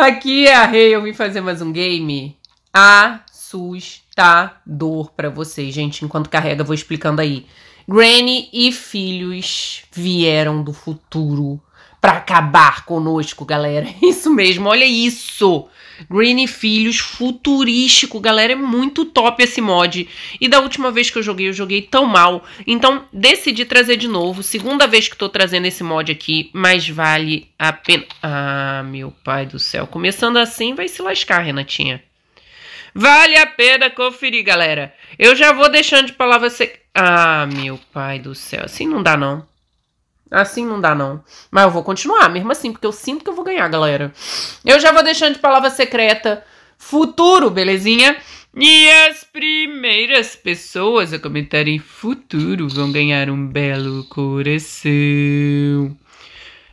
Aqui é a Rei, eu vim fazer mais um game assustador para vocês, gente. Enquanto carrega, vou explicando aí. Granny e filhos vieram do futuro para acabar conosco, galera. Isso mesmo, olha isso. Green Filhos, futurístico, galera, é muito top esse mod. E da última vez que eu joguei, eu joguei tão mal. Então, decidi trazer de novo. Segunda vez que tô trazendo esse mod aqui, mas vale a pena. Ah, meu pai do céu. Começando assim, vai se lascar, Renatinha. Vale a pena conferir, galera. Eu já vou deixando de palavra... secas. Ah, meu pai do céu. Assim não dá, não. Assim não dá, não. Mas eu vou continuar, mesmo assim, porque eu sinto que eu vou ganhar, galera. Eu já vou deixando de palavra secreta. Futuro, belezinha? E as primeiras pessoas a comentarem futuro vão ganhar um belo coração.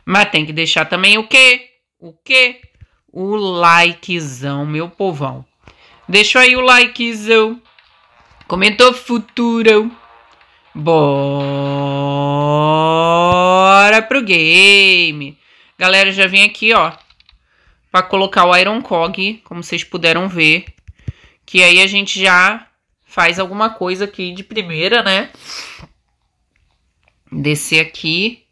Mas tem que deixar também o quê? O quê? O likezão, meu povão. Deixa aí o likezão. Comentou futuro. Bom. Bora é pro game. Galera, já vim aqui, ó, para colocar o Iron Cog, como vocês puderam ver. Que aí a gente já faz alguma coisa aqui de primeira, né? Descer aqui.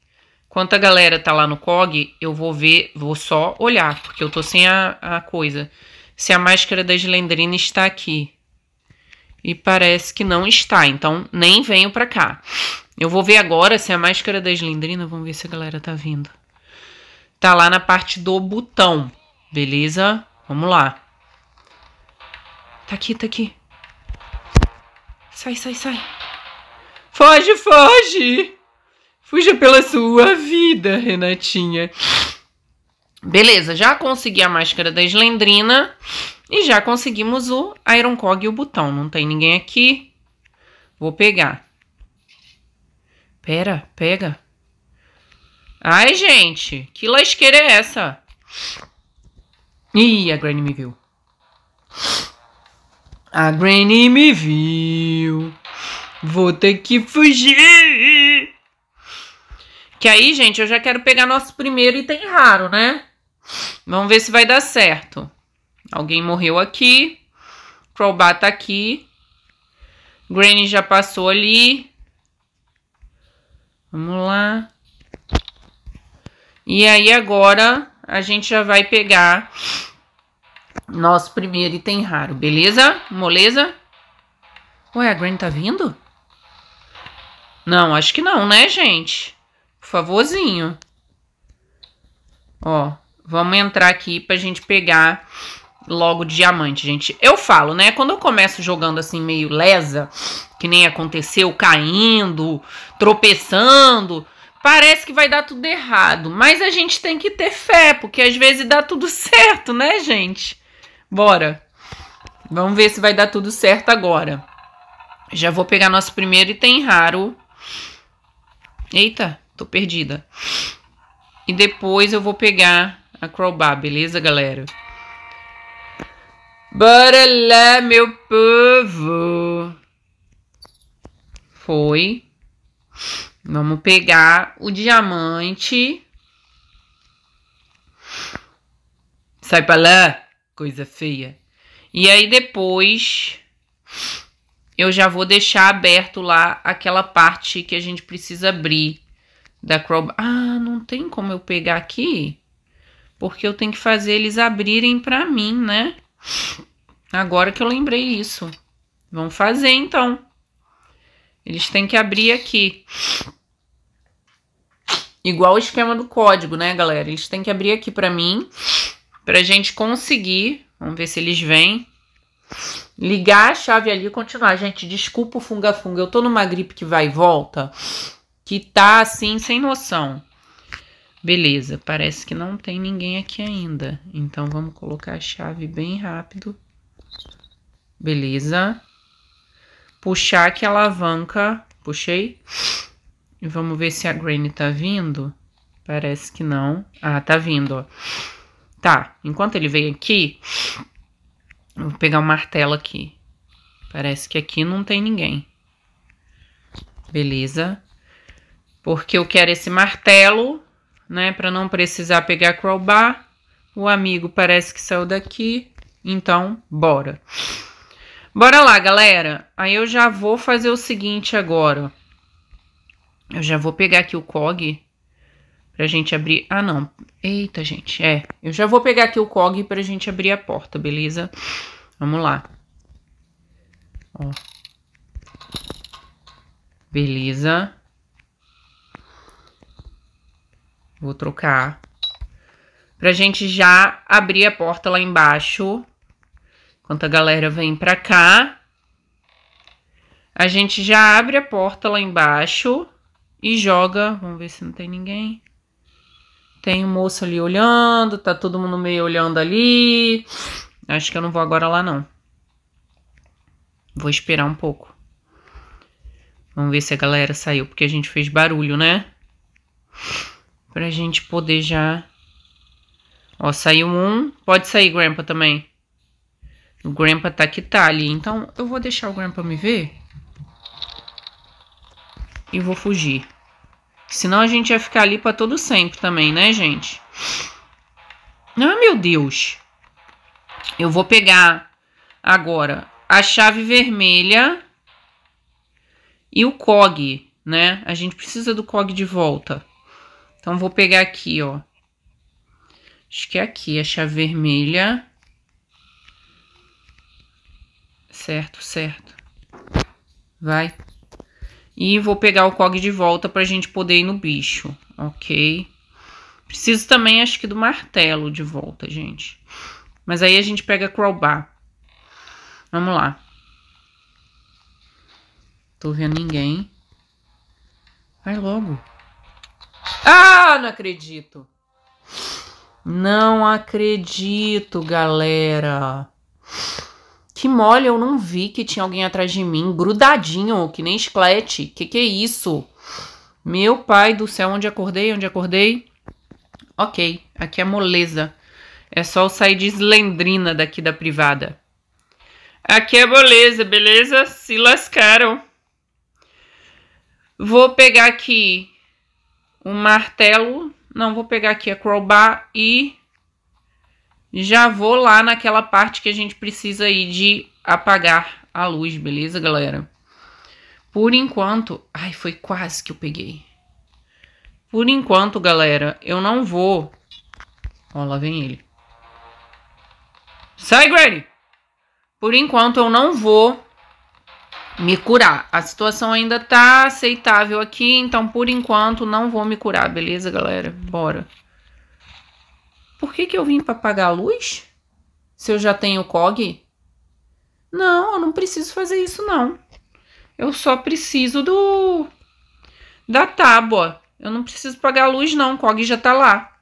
Enquanto a galera tá lá no COG, eu vou ver, vou só olhar, porque eu tô sem a, a coisa. Se a máscara da Slendrina está aqui. E parece que não está, então nem venho pra cá. Eu vou ver agora se é a máscara da Slendrina, vamos ver se a galera tá vindo. Tá lá na parte do botão, beleza? Vamos lá. Tá aqui, tá aqui. Sai, sai, sai. Foge, foge! Fuja pela sua vida, Renatinha. Beleza, já consegui a máscara da Slendrina e já conseguimos o Iron Cog e o botão. Não tem ninguém aqui. Vou pegar. Pera, pega. Ai, gente, que lasqueira é essa? Ih, a Granny me viu. A Granny me viu. Vou ter que fugir. Que aí, gente, eu já quero pegar nosso primeiro item raro, né? Vamos ver se vai dar certo. Alguém morreu aqui. Crowbar tá aqui. Granny já passou ali. Vamos lá. E aí agora a gente já vai pegar nosso primeiro item raro, beleza? Moleza? Ué, a Granny tá vindo? Não, acho que não, né, gente? Por favorzinho. Ó, vamos entrar aqui pra gente pegar logo diamante, gente. Eu falo, né? Quando eu começo jogando assim meio lesa, que nem aconteceu, caindo, tropeçando. Parece que vai dar tudo errado, mas a gente tem que ter fé, porque às vezes dá tudo certo, né, gente? Bora. Vamos ver se vai dar tudo certo agora. Já vou pegar nosso primeiro item raro. Eita, tô perdida. E depois eu vou pegar a Crowbar, beleza, galera? Bora lá, meu povo! Foi. Vamos pegar o diamante. Sai pra lá, coisa feia. E aí depois eu já vou deixar aberto lá aquela parte que a gente precisa abrir da crowbar. Ah, não tem como eu pegar aqui? Porque eu tenho que fazer eles abrirem pra mim, né? Agora que eu lembrei isso. Vamos fazer então. Eles têm que abrir aqui. Igual o esquema do código, né, galera? Eles têm que abrir aqui para mim, pra gente conseguir, vamos ver se eles vêm, ligar a chave ali e continuar. Gente, desculpa o funga-funga, eu tô numa gripe que vai e volta, que tá assim, sem noção. Beleza, parece que não tem ninguém aqui ainda. Então, vamos colocar a chave bem rápido. Beleza puxar aqui a alavanca. Puxei. E vamos ver se a Granny tá vindo. Parece que não. Ah, tá vindo, ó. Tá, enquanto ele vem aqui, eu vou pegar o um martelo aqui. Parece que aqui não tem ninguém. Beleza. Porque eu quero esse martelo, né, pra não precisar pegar crowbar. O amigo parece que saiu daqui, então bora. Bora lá, galera. Aí eu já vou fazer o seguinte agora. Eu já vou pegar aqui o COG pra gente abrir... Ah, não. Eita, gente. É, eu já vou pegar aqui o COG pra gente abrir a porta, beleza? Vamos lá. Ó. Beleza. Vou trocar. Pra gente já abrir a porta lá embaixo. Enquanto a galera vem pra cá, a gente já abre a porta lá embaixo e joga. Vamos ver se não tem ninguém. Tem um moço ali olhando, tá todo mundo meio olhando ali. Acho que eu não vou agora lá, não. Vou esperar um pouco. Vamos ver se a galera saiu, porque a gente fez barulho, né? Pra gente poder já... Ó, saiu um. Pode sair, Grandpa, também. O Grandpa tá que tá ali. Então, eu vou deixar o Grandpa me ver. E vou fugir. Senão a gente ia ficar ali pra todo sempre também, né, gente? Ah, meu Deus. Eu vou pegar agora a chave vermelha e o COG, né? A gente precisa do COG de volta. Então, vou pegar aqui, ó. Acho que é aqui, a chave vermelha. Certo, certo. Vai. E vou pegar o COG de volta pra gente poder ir no bicho, ok? Preciso também, acho que, do martelo de volta, gente. Mas aí a gente pega crowbar. Vamos lá. Tô vendo ninguém. Vai logo. Ah, não acredito. Não acredito, galera. Que mole, eu não vi que tinha alguém atrás de mim, grudadinho, que nem chiclete. Que que é isso? Meu pai do céu, onde acordei? Onde acordei? Ok, aqui é moleza. É só eu sair de slendrina daqui da privada. Aqui é moleza, beleza? Se lascaram. Vou pegar aqui um martelo. Não, vou pegar aqui a crowbar e já vou lá naquela parte que a gente precisa aí de apagar a luz, beleza, galera? Por enquanto... Ai, foi quase que eu peguei. Por enquanto, galera, eu não vou... Ó, lá vem ele. Sai, Granny! Por enquanto, eu não vou me curar. A situação ainda tá aceitável aqui, então por enquanto não vou me curar, beleza, galera? Bora. Por que, que eu vim para pagar a luz? Se eu já tenho COG? Não, eu não preciso fazer isso, não. Eu só preciso do da tábua. Eu não preciso pagar a luz, não. O COG já tá lá.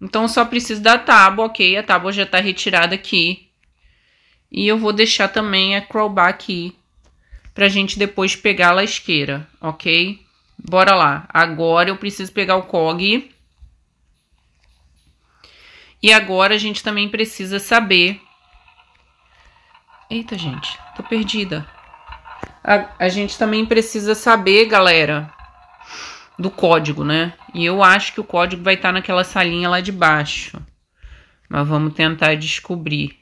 Então, eu só preciso da tábua, ok? A tábua já tá retirada aqui. E eu vou deixar também a crowbar aqui. Pra gente depois pegar a lasqueira, ok? Bora lá. Agora eu preciso pegar o COG e agora a gente também precisa saber. Eita, gente, tô perdida. A, a gente também precisa saber, galera, do código, né? E eu acho que o código vai estar tá naquela salinha lá de baixo. Mas vamos tentar descobrir.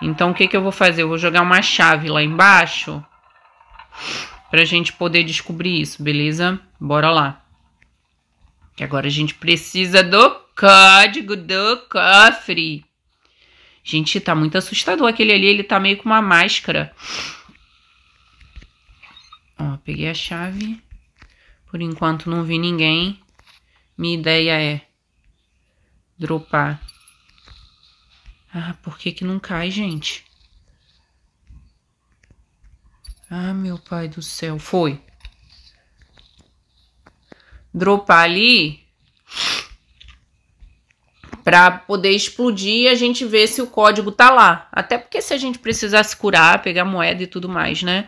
Então, o que, que eu vou fazer? Eu vou jogar uma chave lá embaixo pra gente poder descobrir isso, beleza? Bora lá. Que agora a gente precisa do Código do cofre. Gente, tá muito assustador aquele ali. Ele tá meio com uma máscara. Ó, peguei a chave. Por enquanto não vi ninguém. Minha ideia é dropar. Ah, por que que não cai, gente? Ah, meu pai do céu. Foi. Dropar ali para poder explodir e a gente ver se o código tá lá. Até porque se a gente precisar se curar, pegar moeda e tudo mais, né?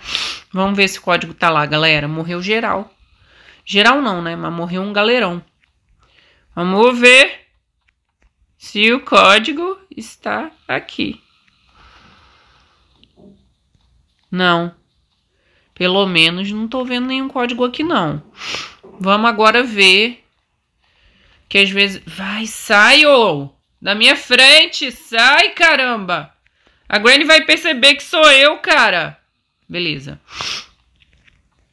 Vamos ver se o código tá lá, galera. Morreu geral. Geral não, né? Mas morreu um galerão. Vamos ver se o código está aqui. Não. Pelo menos não tô vendo nenhum código aqui não. Vamos agora ver que às vezes. Vai, sai, ou Da minha frente! Sai, caramba! A Granny vai perceber que sou eu, cara! Beleza.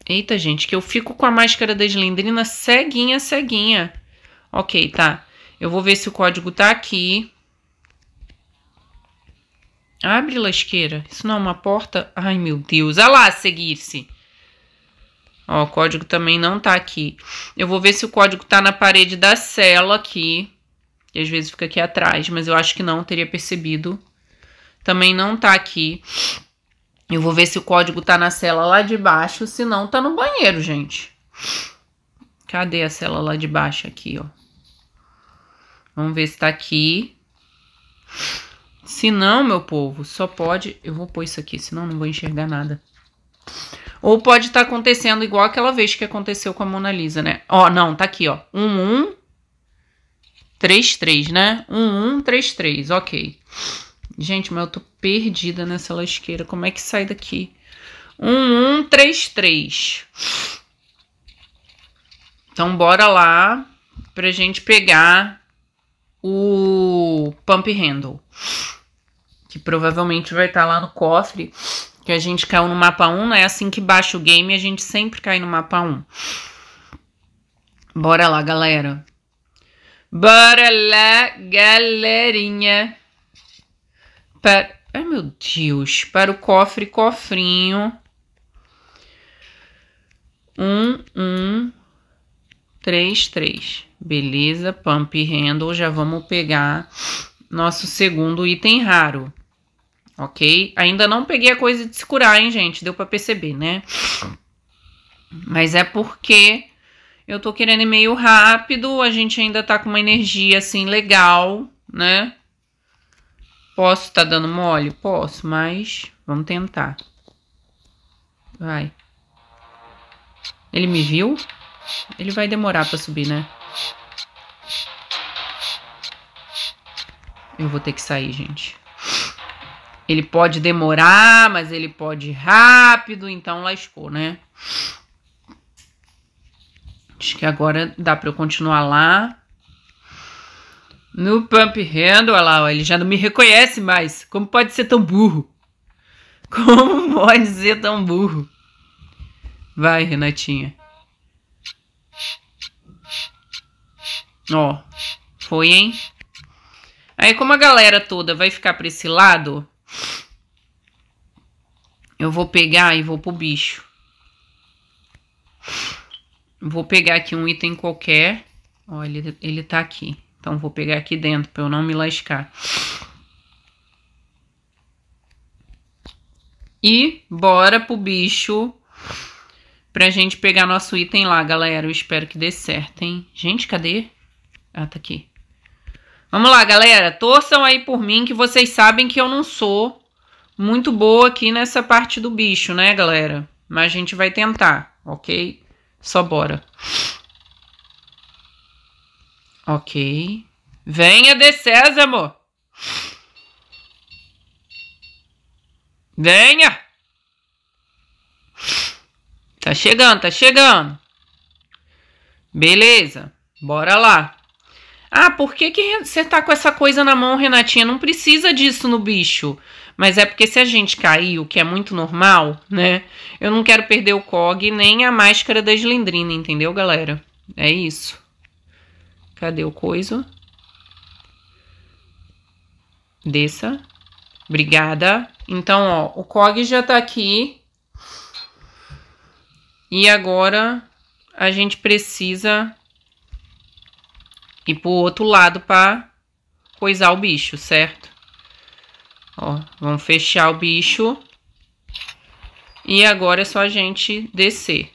Eita, gente, que eu fico com a máscara da Slendrina ceguinha, ceguinha. Ok, tá. Eu vou ver se o código tá aqui. Abre, lasqueira. Isso não é uma porta? Ai, meu Deus. Olha lá, seguir-se. Ó, o código também não tá aqui. Eu vou ver se o código tá na parede da cela aqui. Que às vezes fica aqui atrás, mas eu acho que não, teria percebido. Também não tá aqui. Eu vou ver se o código tá na cela lá de baixo, se não tá no banheiro, gente. Cadê a cela lá de baixo aqui, ó? Vamos ver se tá aqui. Se não, meu povo, só pode... Eu vou pôr isso aqui, senão não vou enxergar nada. Ou pode estar tá acontecendo igual aquela vez que aconteceu com a Mona Lisa, né? Ó, não, tá aqui, ó. 1, 1, 3, 3, né? 1, 1, 3, 3, ok. Gente, mas eu tô perdida nessa lasqueira. Como é que sai daqui? 1, 1, 3, 3. Então, bora lá pra gente pegar o Pump Handle. Que provavelmente vai estar tá lá no cofre que a gente caiu no mapa 1, né? Assim que baixa o game, a gente sempre cai no mapa 1. Bora lá, galera. Bora lá, galerinha. Para... Ai, meu Deus. Para o cofre, cofrinho. Um, um, três, três. Beleza, pump handle. Já vamos pegar nosso segundo item raro ok? Ainda não peguei a coisa de se curar, hein, gente? Deu para perceber, né? Mas é porque eu tô querendo ir meio rápido, a gente ainda tá com uma energia assim legal, né? Posso tá dando mole? Posso, mas vamos tentar. Vai. Ele me viu? Ele vai demorar para subir, né? Eu vou ter que sair, gente. Ele pode demorar, mas ele pode ir rápido, então lascou, né? Acho que agora dá para eu continuar lá. No Pump Handle, olha lá, ó, ele já não me reconhece mais. Como pode ser tão burro? Como pode ser tão burro? Vai, Renatinha. Ó, foi, hein? Aí, como a galera toda vai ficar para esse lado, eu vou pegar e vou pro bicho. Vou pegar aqui um item qualquer. Olha, ele, ele tá aqui. Então, vou pegar aqui dentro pra eu não me lascar. E bora pro bicho pra gente pegar nosso item lá, galera. Eu espero que dê certo, hein? Gente, cadê? Ah, tá aqui. Vamos lá, galera. Torçam aí por mim, que vocês sabem que eu não sou muito boa aqui nessa parte do bicho, né, galera? Mas a gente vai tentar, ok? Só bora. Ok. Venha de sésamo! Venha! Tá chegando, tá chegando. Beleza, bora lá. Ah, por que, que você tá com essa coisa na mão, Renatinha? Não precisa disso no bicho. Mas é porque se a gente cair, o que é muito normal, né? Eu não quero perder o COG nem a máscara da Slendrina, entendeu, galera? É isso. Cadê o coiso? Desça. Obrigada. Então, ó, o COG já tá aqui. E agora a gente precisa e pro outro lado para coisar o bicho, certo? Ó, vamos fechar o bicho. E agora é só a gente descer.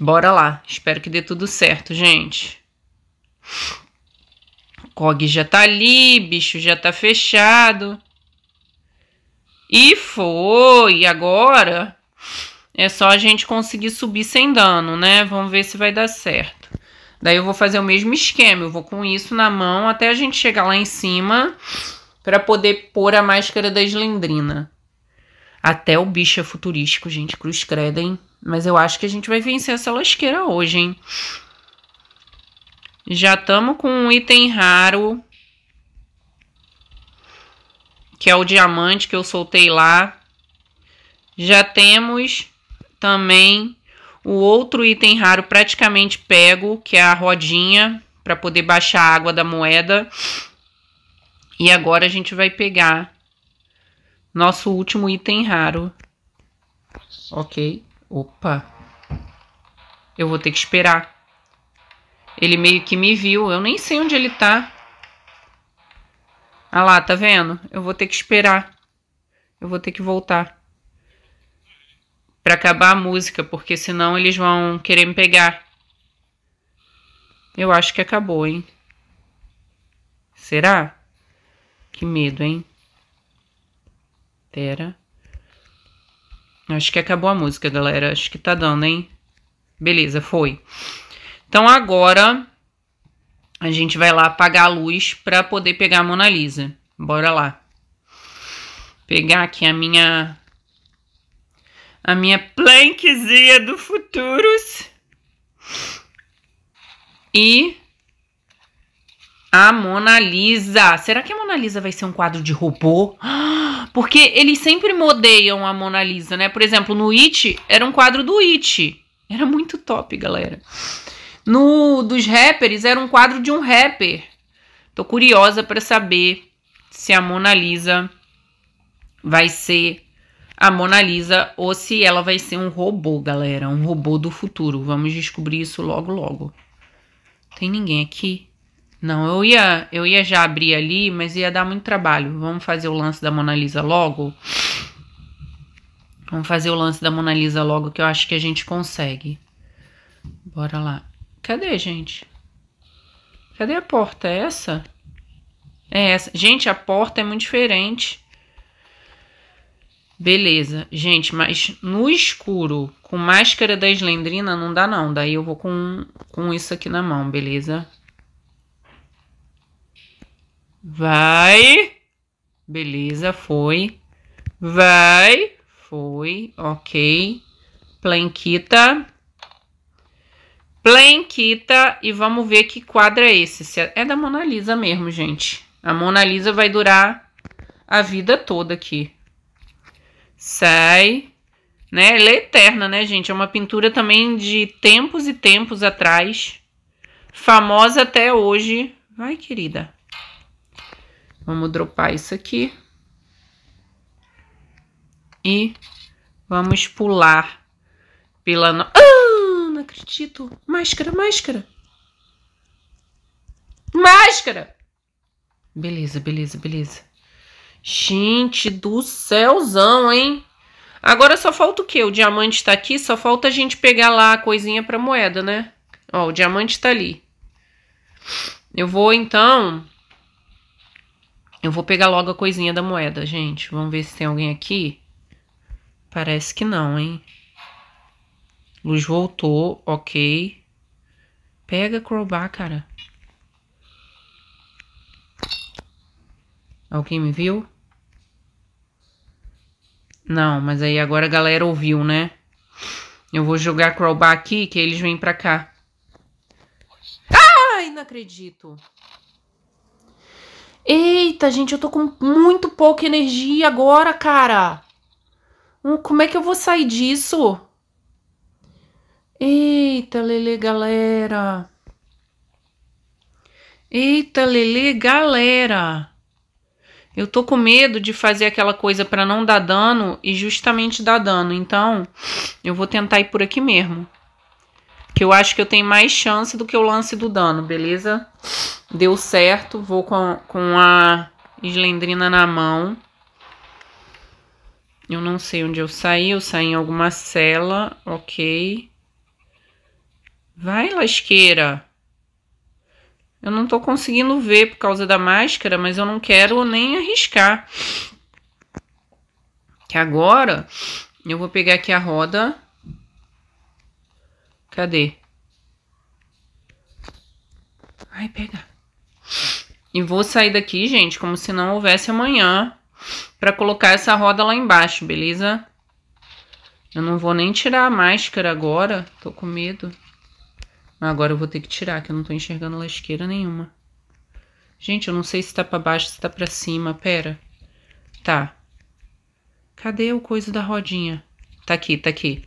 Bora lá. Espero que dê tudo certo, gente. Cog já tá ali, bicho já tá fechado. E foi! Agora é só a gente conseguir subir sem dano, né? Vamos ver se vai dar certo. Daí eu vou fazer o mesmo esquema, eu vou com isso na mão até a gente chegar lá em cima para poder pôr a máscara da eslendrina. Até o bicho é futurístico, gente, cruz credem. Mas eu acho que a gente vai vencer essa lasqueira hoje, hein? Já estamos com um item raro. Que é o diamante que eu soltei lá. Já temos também o outro item raro praticamente pego, que é a rodinha para poder baixar a água da moeda. E agora a gente vai pegar nosso último item raro. Ok. Opa. Eu vou ter que esperar. Ele meio que me viu. Eu nem sei onde ele tá. Ah lá, tá vendo? Eu vou ter que esperar. Eu vou ter que voltar para acabar a música, porque senão eles vão querer me pegar. Eu acho que acabou, hein? Será? Que medo, hein? Pera. Acho que acabou a música, galera. Acho que tá dando, hein? Beleza, foi. Então agora a gente vai lá apagar a luz para poder pegar a Mona Lisa. Bora lá. Pegar aqui a minha a minha planquezinha do futuros e a Mona Lisa. Será que a Mona Lisa vai ser um quadro de robô? Porque eles sempre modeiam a Mona Lisa, né? Por exemplo, no It era um quadro do It. Era muito top, galera. No dos rappers era um quadro de um rapper. Tô curiosa para saber se a Mona Lisa vai ser a Mona Lisa ou se ela vai ser um robô, galera, um robô do futuro. Vamos descobrir isso logo logo. Tem ninguém aqui? Não, eu ia, eu ia já abrir ali, mas ia dar muito trabalho. Vamos fazer o lance da Mona Lisa logo. Vamos fazer o lance da Mona Lisa logo que eu acho que a gente consegue. Bora lá. Cadê, gente? Cadê a porta? É essa? É essa. Gente, a porta é muito diferente Beleza, gente, mas no escuro, com máscara da Slendrina, não dá não. Daí eu vou com, com isso aqui na mão, beleza? Vai. Beleza, foi. Vai. Foi, ok. Planquita. Planquita. E vamos ver que quadro é esse. É, é da Mona Lisa mesmo, gente. A Mona Lisa vai durar a vida toda aqui sai, né? Ela é eterna, né, gente? É uma pintura também de tempos e tempos atrás, famosa até hoje. Vai, querida. Vamos dropar isso aqui. E vamos pular pela... No... Ah, não acredito. Máscara, máscara. Máscara! Beleza, beleza, beleza. Gente do céuzão, hein? Agora só falta o quê? O diamante tá aqui, só falta a gente pegar lá a coisinha pra moeda, né? Ó, o diamante tá ali. Eu vou, então... Eu vou pegar logo a coisinha da moeda, gente. Vamos ver se tem alguém aqui. Parece que não, hein? Luz voltou, ok. Pega crowbar, cara. Alguém me viu? Não, mas aí agora a galera ouviu, né? Eu vou jogar crowbar aqui, que eles vêm pra cá. Ai, não acredito. Eita, gente, eu tô com muito pouca energia agora, cara. Hum, como é que eu vou sair disso? Eita, Lele, galera. Eita, Lele, galera. Eu tô com medo de fazer aquela coisa para não dar dano e justamente dar dano. Então, eu vou tentar ir por aqui mesmo. Que eu acho que eu tenho mais chance do que o lance do dano, beleza? Deu certo. Vou com, com a Slendrina na mão. Eu não sei onde eu saí. Eu saí em alguma cela. Ok. Vai, lasqueira. Eu não tô conseguindo ver por causa da máscara, mas eu não quero nem arriscar. Que agora eu vou pegar aqui a roda. Cadê? Ai, pega. E vou sair daqui, gente, como se não houvesse amanhã, para colocar essa roda lá embaixo, beleza? Eu não vou nem tirar a máscara agora, tô com medo. Agora eu vou ter que tirar, que eu não tô enxergando lasqueira nenhuma. Gente, eu não sei se tá pra baixo, se tá pra cima. Pera. Tá. Cadê o coisa da rodinha? Tá aqui, tá aqui.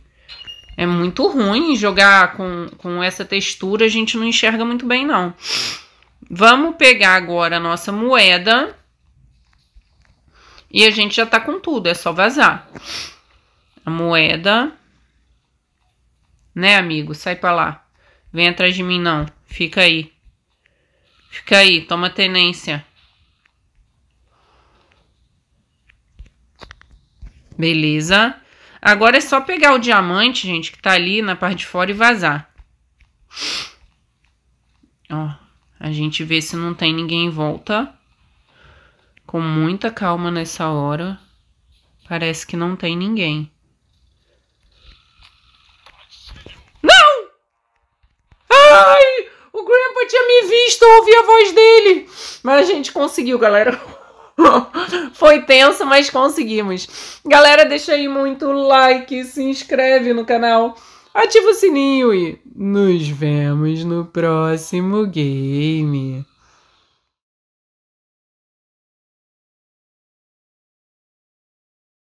É muito ruim jogar com, com essa textura, a gente não enxerga muito bem, não. Vamos pegar agora a nossa moeda. E a gente já tá com tudo, é só vazar. A moeda. Né, amigo? Sai pra lá. Vem atrás de mim, não. Fica aí. Fica aí, toma tenência. Beleza. Agora é só pegar o diamante, gente, que tá ali na parte de fora e vazar. Ó, a gente vê se não tem ninguém em volta. Com muita calma nessa hora. Parece que não tem ninguém. me visto ouvir a voz dele. Mas a gente conseguiu, galera. Foi tenso, mas conseguimos. Galera, deixa aí muito like, se inscreve no canal, ativa o sininho e nos vemos no próximo game.